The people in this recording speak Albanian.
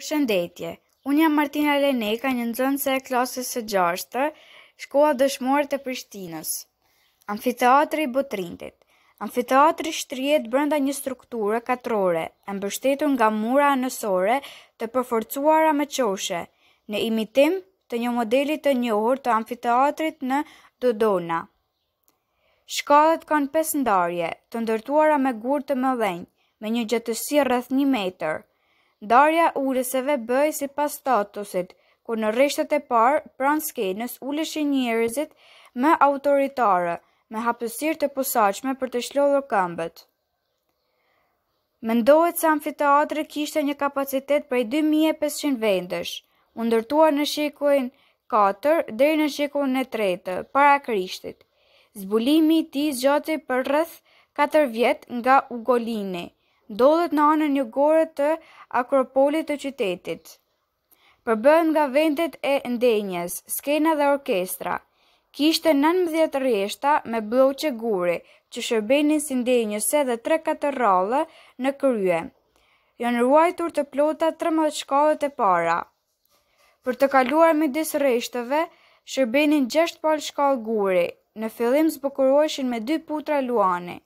Përshëndetje, unë jam Martina Leneka, një nëzën se e klasës së gjashtë, shkoa dëshmorë të Prishtinës. Amfiteatri i Botrindit Amfiteatri shtrijet brënda një strukture katrore, e mbështetur nga mura anësore të përforcuara me qoshe, në imitim të një modelit të njohur të amfiteatrit në Dodona. Shkallet kanë 5 ndarje, të ndërtuara me gurë të mëdhenjë, me një gjëtësi rrëth 1 meterë, Darja ureseve bëj si pas statusit, ku në rishtet e parë, pran skenës, uleshin njerëzit me autoritare, me hapësir të posaqme për të shlodhër këmbët. Mendohet se amfiteatri kishte një kapacitet prej 2500 vendesh, u në shekullin 4 deri në shekullin e 3 para Krishtit. Zbulimi i tij zgjati për rreth 4 vjet nga Ugolini ndodhet në anën një gore të akropolit të qytetit. Përbën nga vendet e ndenjes, skena dhe orkestra, kishte 19 rjeshta me bloqe guri, që shërbenin si ndenjës edhe 3-4 rallë në kërye. Janë ruajtur të plota 13 shkallët e para. Për të kaluar me disë rejshtëve, shërbenin 6 pal shkallë guri, në fillim zbukuroshin me 2 putra luani.